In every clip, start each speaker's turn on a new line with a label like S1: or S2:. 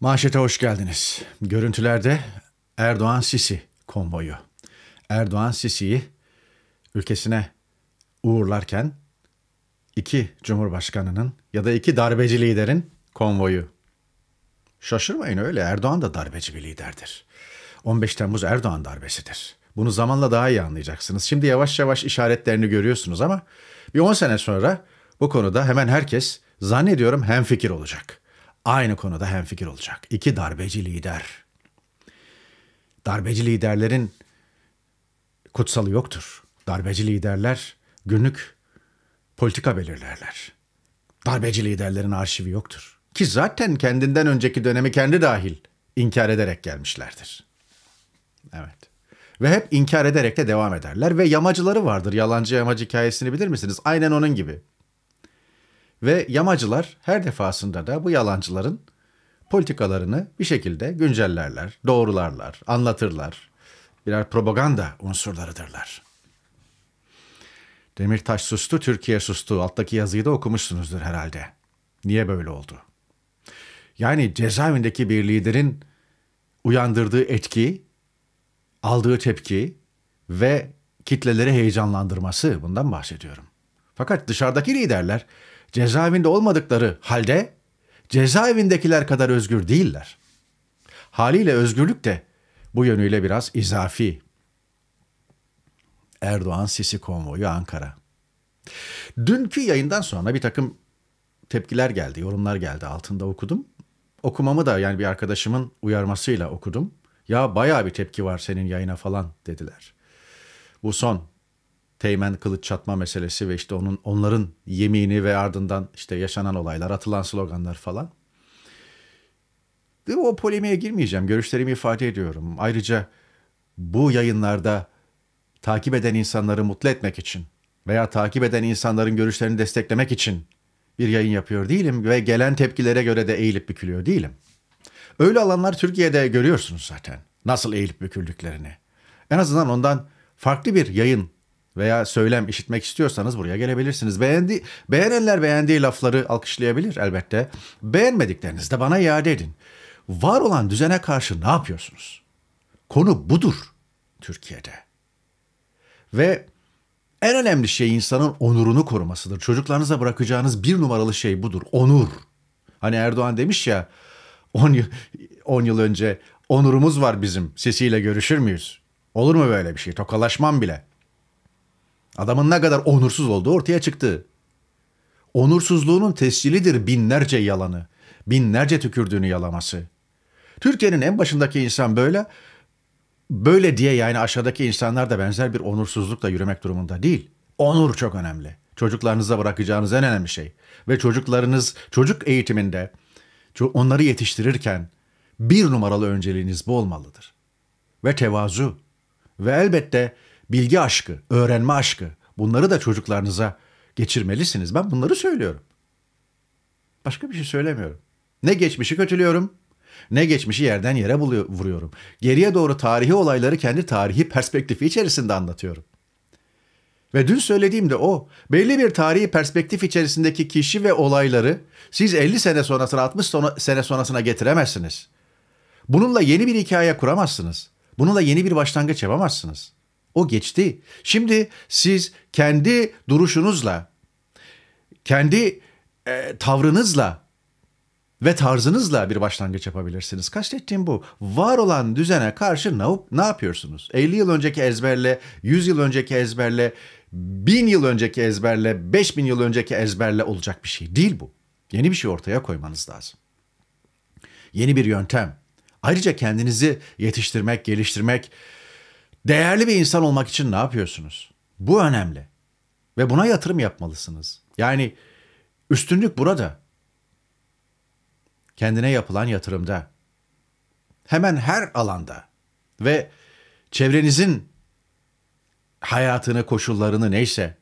S1: Manşete hoş geldiniz. Görüntülerde Erdoğan Sisi konvoyu. Erdoğan Sisi'yi ülkesine uğurlarken iki cumhurbaşkanının ya da iki darbeci liderin konvoyu. Şaşırmayın öyle Erdoğan da darbeci bir liderdir. 15 Temmuz Erdoğan darbesidir. Bunu zamanla daha iyi anlayacaksınız. Şimdi yavaş yavaş işaretlerini görüyorsunuz ama bir 10 sene sonra bu konuda hemen herkes zannediyorum hemfikir olacak.'' aynı konuda hemfikir olacak. İki darbeci lider. Darbeci liderlerin kutsalı yoktur. Darbeci liderler günlük politika belirlerler. Darbeci liderlerin arşivi yoktur. Ki zaten kendinden önceki dönemi kendi dahil inkar ederek gelmişlerdir. Evet. Ve hep inkar ederek de devam ederler ve yamacıları vardır. Yalancı yamacı hikayesini bilir misiniz? Aynen onun gibi. Ve yamacılar her defasında da bu yalancıların politikalarını bir şekilde güncellerler, doğrularlar, anlatırlar. Birer propaganda unsurlarıdırlar. Demirtaş sustu, Türkiye sustu. Alttaki yazıyı da okumuşsunuzdur herhalde. Niye böyle oldu? Yani cezaevindeki bir liderin uyandırdığı etki, aldığı tepki ve kitleleri heyecanlandırması bundan bahsediyorum. Fakat dışarıdaki liderler cezaevinde olmadıkları halde cezaevindekiler kadar özgür değiller. Haliyle özgürlük de bu yönüyle biraz izafi. Erdoğan Sisi konvoyu Ankara. Dünkü yayından sonra bir takım tepkiler geldi, yorumlar geldi altında okudum. Okumamı da yani bir arkadaşımın uyarmasıyla okudum. Ya bayağı bir tepki var senin yayına falan dediler. Bu son Teğmen kılıç çatma meselesi ve işte onun onların yemini ve ardından işte yaşanan olaylar, atılan sloganlar falan. o polemiğe girmeyeceğim. Görüşlerimi ifade ediyorum. Ayrıca bu yayınlarda takip eden insanları mutlu etmek için veya takip eden insanların görüşlerini desteklemek için bir yayın yapıyor değilim ve gelen tepkilere göre de eğilip bükülüyor değilim. Öyle alanlar Türkiye'de görüyorsunuz zaten. Nasıl eğilip büküldüklerini. En azından ondan farklı bir yayın veya söylem işitmek istiyorsanız buraya gelebilirsiniz. Beğendi, beğenenler beğendiği lafları alkışlayabilir elbette. Beğenmediklerinizde bana iade edin. Var olan düzene karşı ne yapıyorsunuz? Konu budur Türkiye'de. Ve en önemli şey insanın onurunu korumasıdır. Çocuklarınıza bırakacağınız bir numaralı şey budur. Onur. Hani Erdoğan demiş ya 10 yıl, 10 yıl önce onurumuz var bizim sesiyle görüşür müyüz? Olur mu böyle bir şey? Tokalaşmam bile. Adamın ne kadar onursuz olduğu ortaya çıktı. Onursuzluğunun tescilidir binlerce yalanı, binlerce tükürdüğünü yalaması. Türkiye'nin en başındaki insan böyle, böyle diye yani aşağıdaki insanlar da benzer bir onursuzlukla yürümek durumunda değil. Onur çok önemli. Çocuklarınıza bırakacağınız en önemli şey. Ve çocuklarınız çocuk eğitiminde onları yetiştirirken bir numaralı önceliğiniz bu olmalıdır. Ve tevazu. Ve elbette bilgi aşkı, öğrenme aşkı bunları da çocuklarınıza geçirmelisiniz. Ben bunları söylüyorum. Başka bir şey söylemiyorum. Ne geçmişi kötülüyorum ne geçmişi yerden yere buluyor, vuruyorum. Geriye doğru tarihi olayları kendi tarihi perspektifi içerisinde anlatıyorum. Ve dün söylediğim de o. Belli bir tarihi perspektif içerisindeki kişi ve olayları siz 50 sene sonrasına 60 sona, sene sonrasına getiremezsiniz. Bununla yeni bir hikaye kuramazsınız. Bununla yeni bir başlangıç yapamazsınız. O geçti. Şimdi siz kendi duruşunuzla, kendi e, tavrınızla ve tarzınızla bir başlangıç yapabilirsiniz. Kastettiğim bu. Var olan düzene karşı ne, ne yapıyorsunuz? 50 yıl önceki ezberle, 100 yıl önceki ezberle, 1000 yıl önceki ezberle, 5000 yıl önceki ezberle olacak bir şey değil bu. Yeni bir şey ortaya koymanız lazım. Yeni bir yöntem. Ayrıca kendinizi yetiştirmek, geliştirmek, Değerli bir insan olmak için ne yapıyorsunuz? Bu önemli. Ve buna yatırım yapmalısınız. Yani üstünlük burada. Kendine yapılan yatırımda. Hemen her alanda. Ve çevrenizin hayatını, koşullarını neyse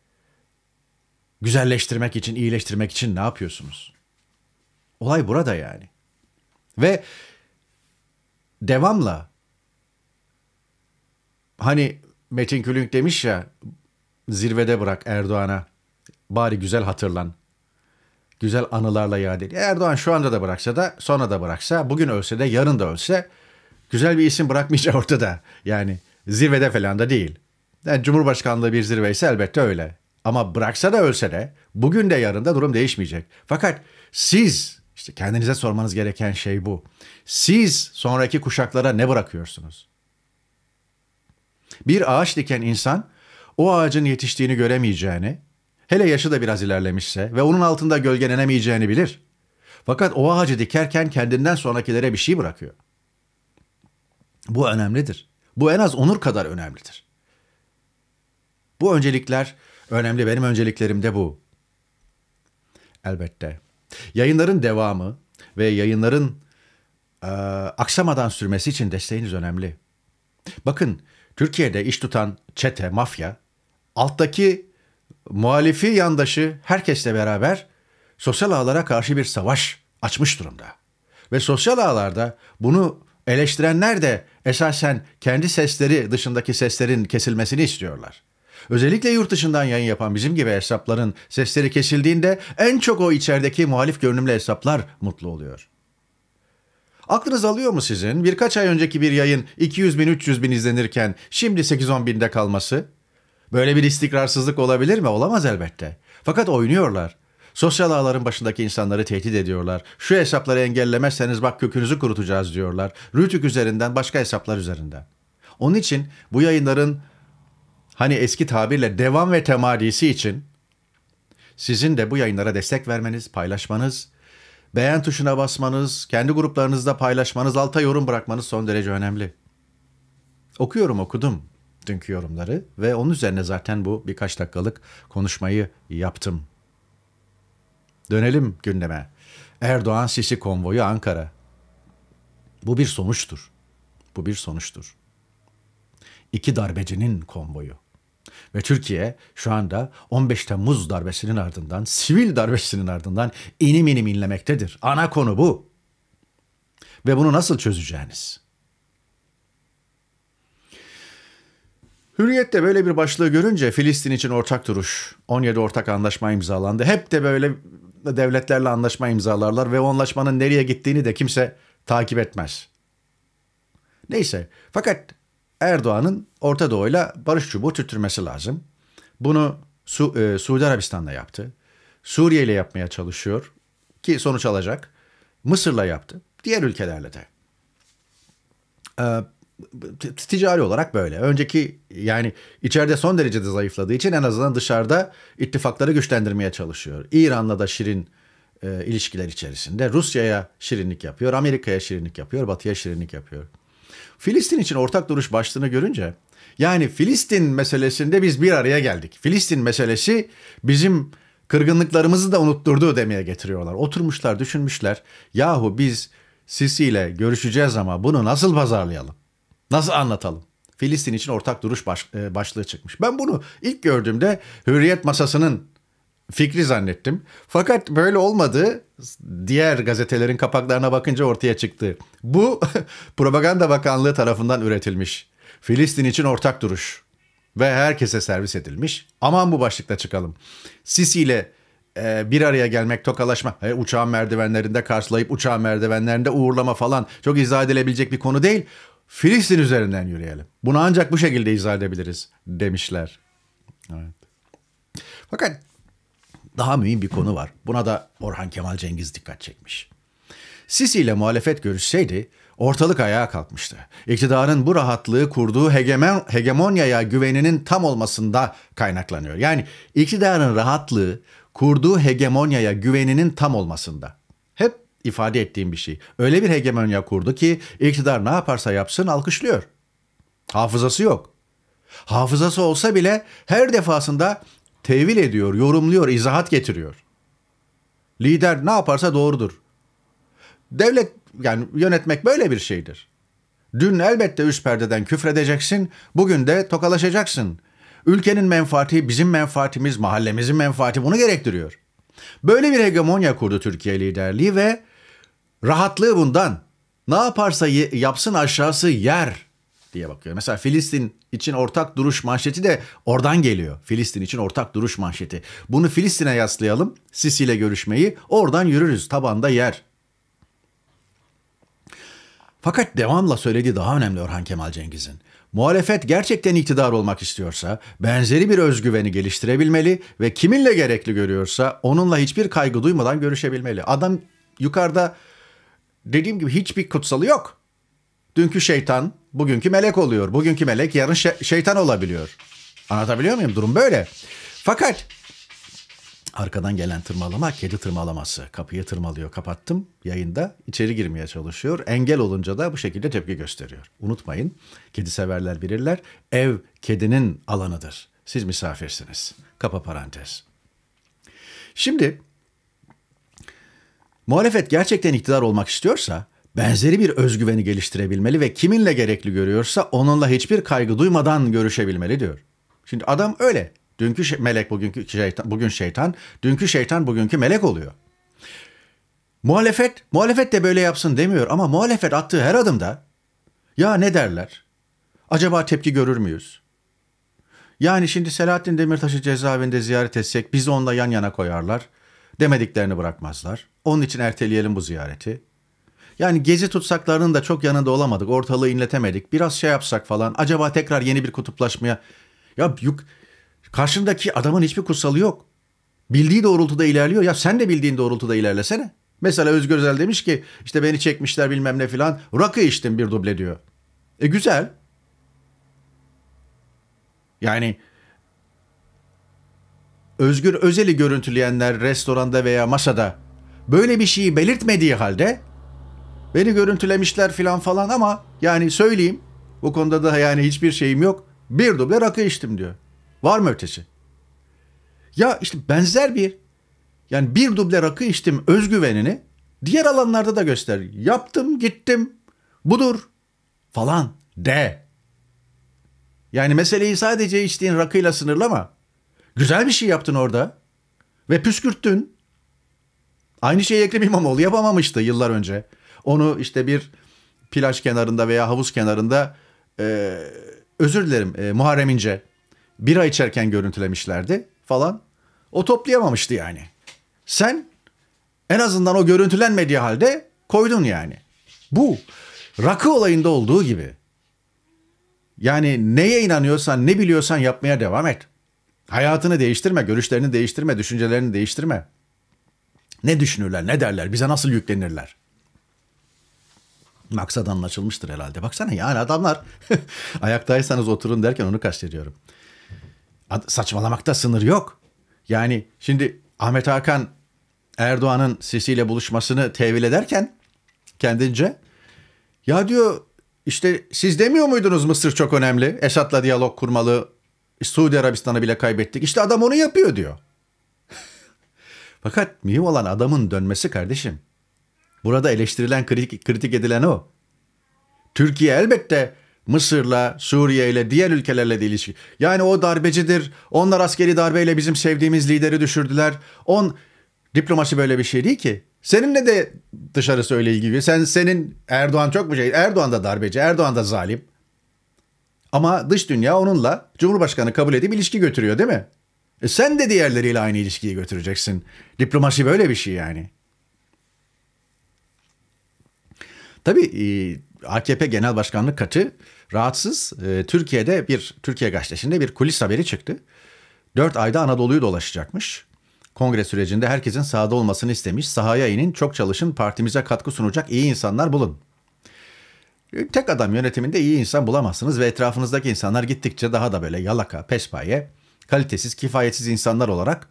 S1: güzelleştirmek için, iyileştirmek için ne yapıyorsunuz? Olay burada yani. Ve devamla hani Metin Külünk demiş ya zirvede bırak Erdoğan'a bari güzel hatırlan. Güzel anılarla yad edin. Erdoğan şu anda da bıraksa da sonra da bıraksa bugün ölse de yarın da ölse güzel bir isim bırakmayacak ortada. Yani zirvede falan da değil. Yani Cumhurbaşkanlığı bir zirveyse elbette öyle. Ama bıraksa da ölse de bugün de yarın da durum değişmeyecek. Fakat siz işte kendinize sormanız gereken şey bu. Siz sonraki kuşaklara ne bırakıyorsunuz? Bir ağaç diken insan o ağacın yetiştiğini göremeyeceğini, hele yaşı da biraz ilerlemişse ve onun altında gölgelenemeyeceğini bilir. Fakat o ağacı dikerken kendinden sonrakilere bir şey bırakıyor. Bu önemlidir. Bu en az onur kadar önemlidir. Bu öncelikler önemli. Benim önceliklerim de bu. Elbette. Yayınların devamı ve yayınların e, aksamadan sürmesi için desteğiniz önemli. Bakın Türkiye'de iş tutan çete, mafya, alttaki muhalifi yandaşı herkesle beraber sosyal ağlara karşı bir savaş açmış durumda. Ve sosyal ağlarda bunu eleştirenler de esasen kendi sesleri dışındaki seslerin kesilmesini istiyorlar. Özellikle yurt dışından yayın yapan bizim gibi hesapların sesleri kesildiğinde en çok o içerideki muhalif görünümlü hesaplar mutlu oluyor. Aklınız alıyor mu sizin birkaç ay önceki bir yayın 200 bin 300 bin izlenirken şimdi 8-10 binde kalması? Böyle bir istikrarsızlık olabilir mi? Olamaz elbette. Fakat oynuyorlar. Sosyal ağların başındaki insanları tehdit ediyorlar. Şu hesapları engellemezseniz bak kökünüzü kurutacağız diyorlar. Rütük üzerinden başka hesaplar üzerinden. Onun için bu yayınların hani eski tabirle devam ve temadisi için sizin de bu yayınlara destek vermeniz, paylaşmanız, beğen tuşuna basmanız, kendi gruplarınızda paylaşmanız, alta yorum bırakmanız son derece önemli. Okuyorum okudum dünkü yorumları ve onun üzerine zaten bu birkaç dakikalık konuşmayı yaptım. Dönelim gündeme. Erdoğan Sisi konvoyu Ankara. Bu bir sonuçtur. Bu bir sonuçtur. İki darbecinin konvoyu. Ve Türkiye şu anda 15 Temmuz darbesinin ardından, sivil darbesinin ardından inim inim inlemektedir. Ana konu bu. Ve bunu nasıl çözeceğiniz? Hürriyet'te böyle bir başlığı görünce Filistin için ortak duruş, 17 ortak anlaşma imzalandı. Hep de böyle devletlerle anlaşma imzalarlar ve o anlaşmanın nereye gittiğini de kimse takip etmez. Neyse fakat Erdoğan'ın Orta Doğu'yla barış çubuğu tüttürmesi lazım. Bunu Su e, Suudi Arabistan'da yaptı. Suriye ile yapmaya çalışıyor ki sonuç alacak. Mısır'la yaptı. Diğer ülkelerle de. E, ticari olarak böyle. Önceki yani içeride son derecede zayıfladığı için en azından dışarıda ittifakları güçlendirmeye çalışıyor. İran'la da şirin e, ilişkiler içerisinde. Rusya'ya şirinlik yapıyor, Amerika'ya şirinlik yapıyor, Batı'ya şirinlik yapıyor. Filistin için ortak duruş başlığını görünce yani Filistin meselesinde biz bir araya geldik. Filistin meselesi bizim kırgınlıklarımızı da unutturdu demeye getiriyorlar. Oturmuşlar düşünmüşler. Yahu biz Sisi ile görüşeceğiz ama bunu nasıl pazarlayalım? Nasıl anlatalım? Filistin için ortak duruş baş, e, başlığı çıkmış. Ben bunu ilk gördüğümde Hürriyet Masası'nın fikri zannettim. Fakat böyle olmadı. Diğer gazetelerin kapaklarına bakınca ortaya çıktı. Bu Propaganda Bakanlığı tarafından üretilmiş. Filistin için ortak duruş ve herkese servis edilmiş. Aman bu başlıkta çıkalım. Sisi ile e, bir araya gelmek, tokalaşma, e, uçağın merdivenlerinde karşılayıp uçağın merdivenlerinde uğurlama falan çok izah edilebilecek bir konu değil. Filistin üzerinden yürüyelim. Bunu ancak bu şekilde izah edebiliriz demişler. Evet. Fakat daha mühim bir konu var. Buna da Orhan Kemal Cengiz dikkat çekmiş. Sisi ile muhalefet görüşseydi ortalık ayağa kalkmıştı. İktidarın bu rahatlığı kurduğu hegemon, hegemonyaya güveninin tam olmasında kaynaklanıyor. Yani iktidarın rahatlığı kurduğu hegemonyaya güveninin tam olmasında. Hep ifade ettiğim bir şey. Öyle bir hegemonya kurdu ki iktidar ne yaparsa yapsın alkışlıyor. Hafızası yok. Hafızası olsa bile her defasında tevil ediyor, yorumluyor, izahat getiriyor. Lider ne yaparsa doğrudur. Devlet yani yönetmek böyle bir şeydir. Dün elbette üst perdeden küfredeceksin, bugün de tokalaşacaksın. Ülkenin menfaati bizim menfaatimiz, mahallemizin menfaati bunu gerektiriyor. Böyle bir hegemonya kurdu Türkiye liderliği ve rahatlığı bundan. Ne yaparsa yapsın aşağısı yer diye bakıyor. Mesela Filistin için ortak duruş manşeti de oradan geliyor. Filistin için ortak duruş manşeti. Bunu Filistin'e yaslayalım. Sisi ile görüşmeyi oradan yürürüz. Tabanda yer. Fakat devamla söylediği daha önemli Orhan Kemal Cengiz'in. Muhalefet gerçekten iktidar olmak istiyorsa benzeri bir özgüveni geliştirebilmeli ve kiminle gerekli görüyorsa onunla hiçbir kaygı duymadan görüşebilmeli. Adam yukarıda dediğim gibi hiçbir kutsalı yok. Dünkü şeytan bugünkü melek oluyor. Bugünkü melek yarın şe- şeytan olabiliyor. Anlatabiliyor muyum? Durum böyle. Fakat arkadan gelen tırmalama kedi tırmalaması. Kapıyı tırmalıyor. Kapattım yayında. içeri girmeye çalışıyor. Engel olunca da bu şekilde tepki gösteriyor. Unutmayın kedi severler bilirler. Ev kedinin alanıdır. Siz misafirsiniz. Kapa parantez. Şimdi muhalefet gerçekten iktidar olmak istiyorsa benzeri bir özgüveni geliştirebilmeli ve kiminle gerekli görüyorsa onunla hiçbir kaygı duymadan görüşebilmeli diyor. Şimdi adam öyle. Dünkü şey, melek bugünkü şeytan, bugün şeytan, dünkü şeytan bugünkü melek oluyor. Muhalefet, muhalefet de böyle yapsın demiyor ama muhalefet attığı her adımda ya ne derler? Acaba tepki görür müyüz? Yani şimdi Selahattin Demirtaş'ı cezaevinde ziyaret etsek bizi onunla yan yana koyarlar. Demediklerini bırakmazlar. Onun için erteleyelim bu ziyareti. Yani gezi tutsaklarının da çok yanında olamadık. Ortalığı inletemedik. Biraz şey yapsak falan. Acaba tekrar yeni bir kutuplaşmaya... Ya yük... karşındaki adamın hiçbir kutsalı yok. Bildiği doğrultuda ilerliyor. Ya sen de bildiğin doğrultuda ilerlesene. Mesela Özgür Özel demiş ki işte beni çekmişler bilmem ne filan. Rakı içtim bir duble diyor. E güzel. Yani Özgür Özel'i görüntüleyenler restoranda veya masada böyle bir şeyi belirtmediği halde Beni görüntülemişler filan falan ama yani söyleyeyim bu konuda da yani hiçbir şeyim yok. Bir duble rakı içtim diyor. Var mı ötesi? Ya işte benzer bir yani bir duble rakı içtim özgüvenini diğer alanlarda da göster. Yaptım gittim budur falan de. Yani meseleyi sadece içtiğin rakıyla sınırlama. Güzel bir şey yaptın orada ve püskürttün. Aynı şeyi Ekrem İmamoğlu yapamamıştı yıllar önce. Onu işte bir plaj kenarında veya havuz kenarında e, özür dilerim e, Muharrem İnce bira içerken görüntülemişlerdi falan. O toplayamamıştı yani. Sen en azından o görüntülenmediği halde koydun yani. Bu rakı olayında olduğu gibi. Yani neye inanıyorsan, ne biliyorsan yapmaya devam et. Hayatını değiştirme, görüşlerini değiştirme, düşüncelerini değiştirme. Ne düşünürler, ne derler, bize nasıl yüklenirler? Maksat anlaşılmıştır herhalde. Baksana yani adamlar ayaktaysanız oturun derken onu kastediyorum. Ad- saçmalamakta sınır yok. Yani şimdi Ahmet Hakan Erdoğan'ın sesiyle buluşmasını tevil ederken kendince ya diyor işte siz demiyor muydunuz Mısır çok önemli. Esad'la diyalog kurmalı. Suudi Arabistan'ı bile kaybettik. İşte adam onu yapıyor diyor. Fakat mühim olan adamın dönmesi kardeşim. Burada eleştirilen, kritik, kritik edilen o. Türkiye elbette Mısır'la, Suriye ile diğer ülkelerle de ilişki. Yani o darbecidir. Onlar askeri darbeyle bizim sevdiğimiz lideri düşürdüler. On diplomasi böyle bir şey değil ki. Seninle de dışarısı öyle ilgili. Sen senin Erdoğan çok mu şey? Erdoğan da darbeci, Erdoğan da zalim. Ama dış dünya onunla Cumhurbaşkanı kabul edip ilişki götürüyor değil mi? E sen de diğerleriyle aynı ilişkiyi götüreceksin. Diplomasi böyle bir şey yani. Tabii e, AKP Genel Başkanlık katı rahatsız. E, Türkiye'de bir Türkiye gazetesinde bir kulis haberi çıktı. Dört ayda Anadolu'yu dolaşacakmış. Kongre sürecinde herkesin sahada olmasını istemiş. Sahaya inin, çok çalışın, partimize katkı sunacak iyi insanlar bulun. E, tek adam yönetiminde iyi insan bulamazsınız ve etrafınızdaki insanlar gittikçe daha da böyle yalaka, pespaye, kalitesiz, kifayetsiz insanlar olarak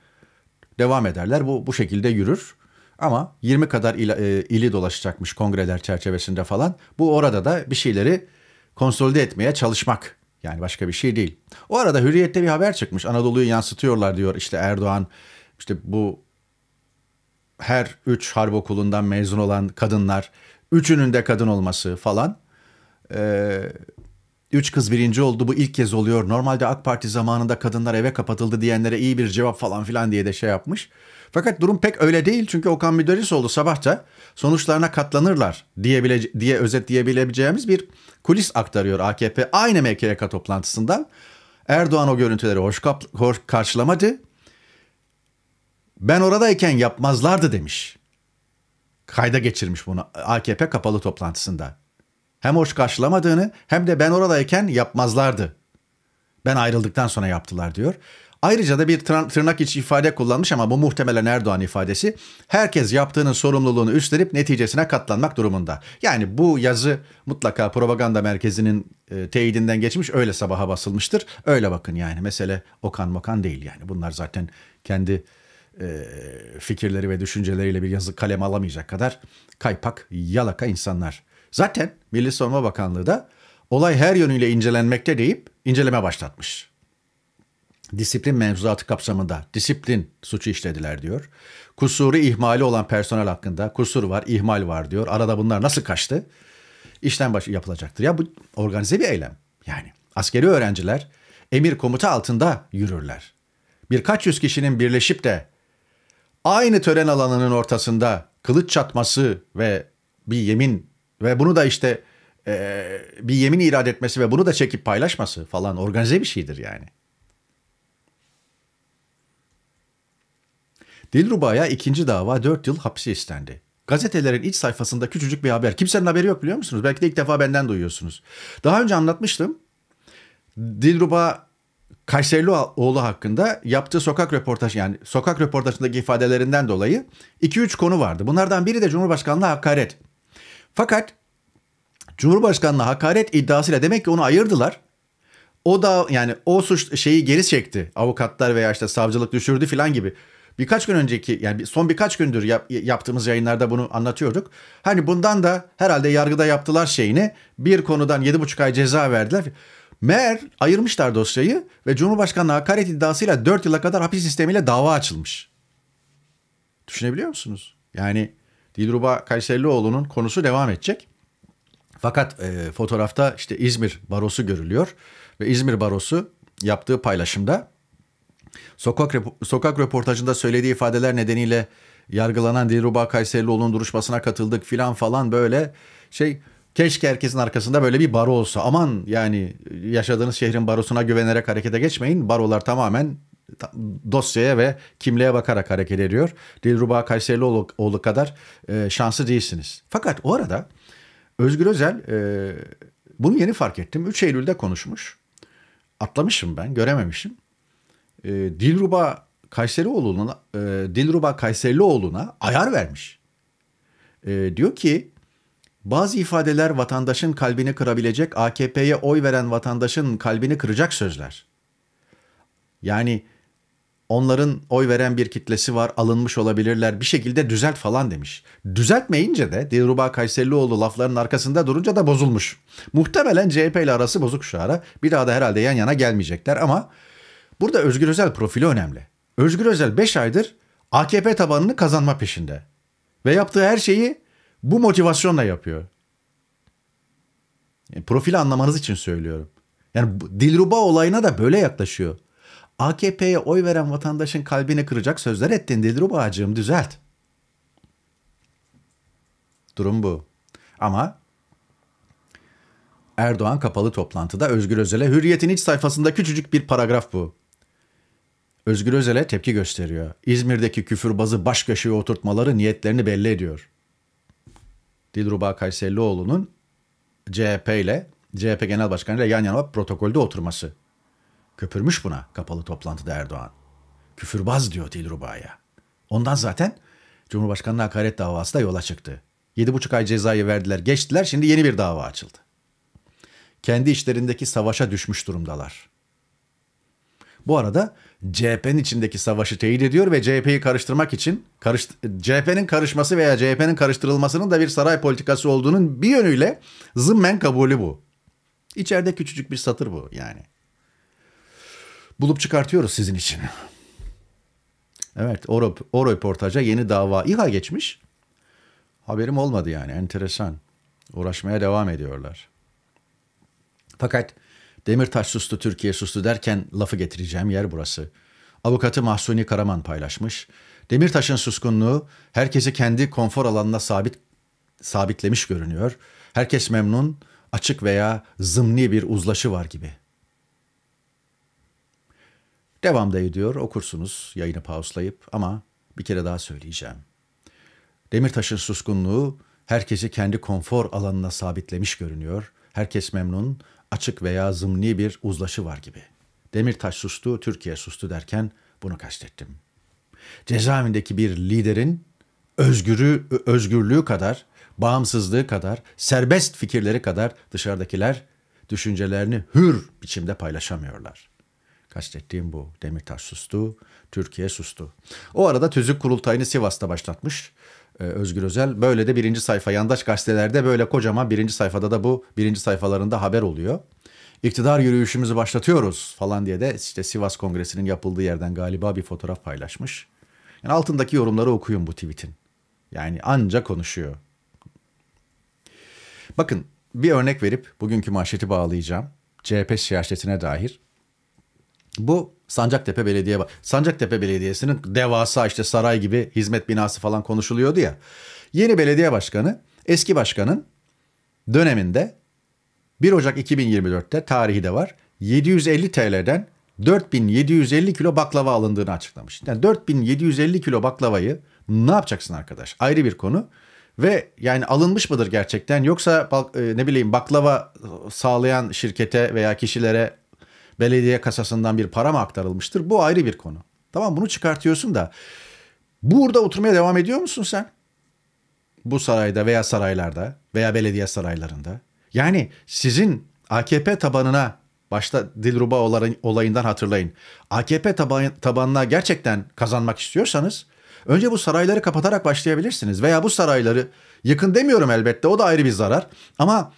S1: devam ederler. Bu bu şekilde yürür. Ama 20 kadar il, e, ili dolaşacakmış kongreler çerçevesinde falan. Bu orada da bir şeyleri konsolide etmeye çalışmak. Yani başka bir şey değil. O arada Hürriyet'te bir haber çıkmış. Anadolu'yu yansıtıyorlar diyor işte Erdoğan. İşte bu her üç harp okulundan mezun olan kadınlar. Üçünün de kadın olması falan. Ee, 3 kız birinci oldu bu ilk kez oluyor. Normalde AK Parti zamanında kadınlar eve kapatıldı diyenlere iyi bir cevap falan filan diye de şey yapmış. Fakat durum pek öyle değil çünkü Okan Müderris oldu sabahta. Sonuçlarına katlanırlar diyebile diye özetleyebileceğimiz bir kulis aktarıyor AKP aynı MKYK toplantısından. Erdoğan o görüntüleri hoş, hoş karşılamadı. Ben oradayken yapmazlardı demiş. Kayda geçirmiş bunu AKP kapalı toplantısında hem hoş karşılamadığını hem de ben oradayken yapmazlardı. Ben ayrıldıktan sonra yaptılar diyor. Ayrıca da bir tırnak içi ifade kullanmış ama bu muhtemelen Erdoğan ifadesi. Herkes yaptığının sorumluluğunu üstlenip neticesine katlanmak durumunda. Yani bu yazı mutlaka propaganda merkezinin e, teyidinden geçmiş öyle sabaha basılmıştır. Öyle bakın yani mesele Okan Mokan değil yani. Bunlar zaten kendi e, fikirleri ve düşünceleriyle bir yazı kalem alamayacak kadar kaypak yalaka insanlar. Zaten Milli Savunma Bakanlığı da olay her yönüyle incelenmekte deyip inceleme başlatmış. Disiplin mevzuatı kapsamında disiplin suçu işlediler diyor. Kusuru ihmali olan personel hakkında kusur var, ihmal var diyor. Arada bunlar nasıl kaçtı? İşten başı yapılacaktır. Ya bu organize bir eylem. Yani askeri öğrenciler emir komuta altında yürürler. Birkaç yüz kişinin birleşip de aynı tören alanının ortasında kılıç çatması ve bir yemin ve bunu da işte e, bir yemin irade etmesi ve bunu da çekip paylaşması falan organize bir şeydir yani. Dilruba'ya ikinci dava 4 yıl hapsi istendi. Gazetelerin iç sayfasında küçücük bir haber. Kimsenin haberi yok biliyor musunuz? Belki de ilk defa benden duyuyorsunuz. Daha önce anlatmıştım. Dilruba Kayserili oğlu hakkında yaptığı sokak röportaj yani sokak röportajındaki ifadelerinden dolayı 2-3 konu vardı. Bunlardan biri de Cumhurbaşkanlığı hakaret. Fakat Cumhurbaşkanı'na hakaret iddiasıyla demek ki onu ayırdılar. O da yani o suç şeyi geri çekti. Avukatlar veya işte savcılık düşürdü filan gibi. Birkaç gün önceki yani son birkaç gündür yap, yaptığımız yayınlarda bunu anlatıyorduk. Hani bundan da herhalde yargıda yaptılar şeyini. Bir konudan 7,5 ay ceza verdiler. Meğer ayırmışlar dosyayı ve Cumhurbaşkanı hakaret iddiasıyla 4 yıla kadar hapis sistemiyle dava açılmış. Düşünebiliyor musunuz? Yani Dilruba Kayserlioğlu'nun konusu devam edecek. Fakat e, fotoğrafta işte İzmir Barosu görülüyor ve İzmir Barosu yaptığı paylaşımda sokak sokak röportajında söylediği ifadeler nedeniyle yargılanan Dilruba Kayserlioğlu'nun duruşmasına katıldık filan falan böyle şey keşke herkesin arkasında böyle bir baro olsa. Aman yani yaşadığınız şehrin barosuna güvenerek harekete geçmeyin. Barolar tamamen dosyaya ve kimliğe bakarak hareket ediyor. Dilruba Kayserlioğlu kadar e, şanslı değilsiniz. Fakat o arada Özgür Özel e, bunu yeni fark ettim. 3 Eylül'de konuşmuş. Atlamışım ben, görememişim. E, Dilruba Kayserlioğlu'na e, Dilruba Kayserlioğlu'na ayar vermiş. E, diyor ki bazı ifadeler vatandaşın kalbini kırabilecek, AKP'ye oy veren vatandaşın kalbini kıracak sözler. Yani onların oy veren bir kitlesi var alınmış olabilirler bir şekilde düzelt falan demiş. Düzeltmeyince de Dilruba Kayserlioğlu lafların arkasında durunca da bozulmuş. Muhtemelen CHP ile arası bozuk şu ara bir daha da herhalde yan yana gelmeyecekler ama burada Özgür Özel profili önemli. Özgür Özel 5 aydır AKP tabanını kazanma peşinde ve yaptığı her şeyi bu motivasyonla yapıyor. Yani profili anlamanız için söylüyorum. Yani Dilruba olayına da böyle yaklaşıyor. AKP'ye oy veren vatandaşın kalbini kıracak sözler ettin Dilrup Ağacığım düzelt. Durum bu. Ama Erdoğan kapalı toplantıda Özgür Özel'e Hürriyet'in iç sayfasında küçücük bir paragraf bu. Özgür Özel'e tepki gösteriyor. İzmir'deki küfürbazı baş köşeye oturtmaları niyetlerini belli ediyor. Dilruba Kayserlioğlu'nun CHP ile CHP Genel Başkanı ile yan yana protokolde oturması. Köpürmüş buna kapalı toplantıda Erdoğan. Küfürbaz diyor Dilruba'ya. Ondan zaten Cumhurbaşkanı'na hakaret davası da yola çıktı. 7,5 ay cezayı verdiler, geçtiler. Şimdi yeni bir dava açıldı. Kendi işlerindeki savaşa düşmüş durumdalar. Bu arada CHP'nin içindeki savaşı teyit ediyor ve CHP'yi karıştırmak için karış, CHP'nin karışması veya CHP'nin karıştırılmasının da bir saray politikası olduğunun bir yönüyle zımmen kabulü bu. İçeride küçücük bir satır bu yani bulup çıkartıyoruz sizin için. Evet o, o röportaja yeni dava İHA geçmiş. Haberim olmadı yani enteresan. Uğraşmaya devam ediyorlar. Fakat Demirtaş sustu, Türkiye sustu derken lafı getireceğim yer burası. Avukatı Mahsuni Karaman paylaşmış. Demirtaş'ın suskunluğu herkesi kendi konfor alanına sabit sabitlemiş görünüyor. Herkes memnun, açık veya zımni bir uzlaşı var gibi.'' Devamda ediyor okursunuz yayını pauslayıp ama bir kere daha söyleyeceğim. Demirtaş'ın suskunluğu herkesi kendi konfor alanına sabitlemiş görünüyor. Herkes memnun, açık veya zımni bir uzlaşı var gibi. Demirtaş sustu, Türkiye sustu derken bunu kastettim. Cezaevindeki bir liderin özgürü, özgürlüğü kadar, bağımsızlığı kadar, serbest fikirleri kadar dışarıdakiler düşüncelerini hür biçimde paylaşamıyorlar kastettiğim bu Demirtaş sustu, Türkiye sustu. O arada tüzük kurultayını Sivas'ta başlatmış. E, Özgür Özel. Böyle de birinci sayfa yandaş gazetelerde böyle kocaman birinci sayfada da bu birinci sayfalarında haber oluyor. İktidar yürüyüşümüzü başlatıyoruz falan diye de işte Sivas Kongresi'nin yapıldığı yerden galiba bir fotoğraf paylaşmış. Yani altındaki yorumları okuyun bu tweet'in. Yani anca konuşuyor. Bakın bir örnek verip bugünkü manşeti bağlayacağım. CHP siyasetine dair. Bu Sancaktepe Belediye Sancaktepe Belediyesi'nin devasa işte saray gibi hizmet binası falan konuşuluyordu ya. Yeni belediye başkanı eski başkanın döneminde 1 Ocak 2024'te tarihi de var. 750 TL'den 4750 kilo baklava alındığını açıklamış. Yani 4750 kilo baklavayı ne yapacaksın arkadaş? Ayrı bir konu. Ve yani alınmış mıdır gerçekten yoksa e, ne bileyim baklava sağlayan şirkete veya kişilere belediye kasasından bir para mı aktarılmıştır? Bu ayrı bir konu. Tamam bunu çıkartıyorsun da burada oturmaya devam ediyor musun sen? Bu sarayda veya saraylarda veya belediye saraylarında. Yani sizin AKP tabanına başta Dilruba olayından hatırlayın. AKP tabanına gerçekten kazanmak istiyorsanız önce bu sarayları kapatarak başlayabilirsiniz veya bu sarayları yıkın demiyorum elbette o da ayrı bir zarar ama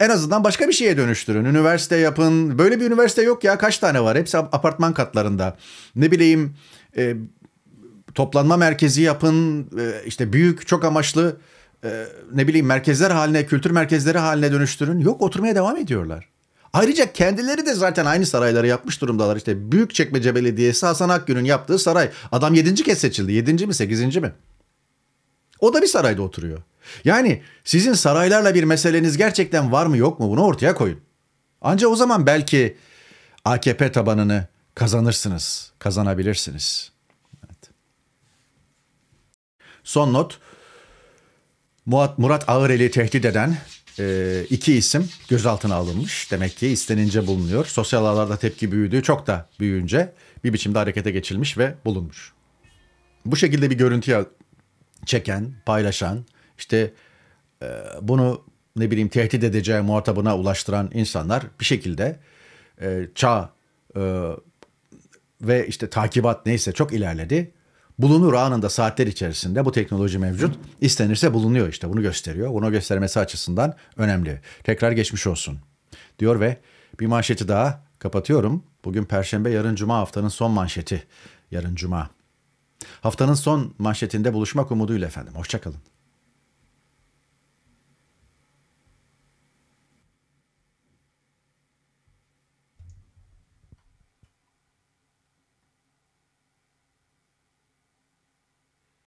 S1: en azından başka bir şeye dönüştürün. Üniversite yapın. Böyle bir üniversite yok ya. Kaç tane var? Hepsi apartman katlarında. Ne bileyim e, toplanma merkezi yapın. E, işte büyük çok amaçlı e, ne bileyim merkezler haline, kültür merkezleri haline dönüştürün. Yok oturmaya devam ediyorlar. Ayrıca kendileri de zaten aynı sarayları yapmış durumdalar. İşte Büyükçekmece Belediyesi Hasan Akgün'ün yaptığı saray. Adam yedinci kez seçildi. Yedinci mi sekizinci mi? O da bir sarayda oturuyor. Yani sizin saraylarla bir meseleniz gerçekten var mı yok mu bunu ortaya koyun. Anca o zaman belki AKP tabanını kazanırsınız, kazanabilirsiniz. Evet. Son not. Murat, Murat Ağırel'i tehdit eden e, iki isim gözaltına alınmış. Demek ki istenince bulunuyor. Sosyal ağlarda tepki büyüdü. Çok da büyüyünce bir biçimde harekete geçilmiş ve bulunmuş. Bu şekilde bir görüntü çeken, paylaşan, işte e, bunu ne bileyim tehdit edeceği muhatabına ulaştıran insanlar bir şekilde e, çağ e, ve işte takibat neyse çok ilerledi. Bulunur anında saatler içerisinde bu teknoloji mevcut. istenirse bulunuyor işte bunu gösteriyor. Bunu göstermesi açısından önemli. Tekrar geçmiş olsun diyor ve bir manşeti daha kapatıyorum. Bugün Perşembe, yarın Cuma haftanın son manşeti. Yarın Cuma. Haftanın son manşetinde buluşmak umuduyla efendim. Hoşçakalın.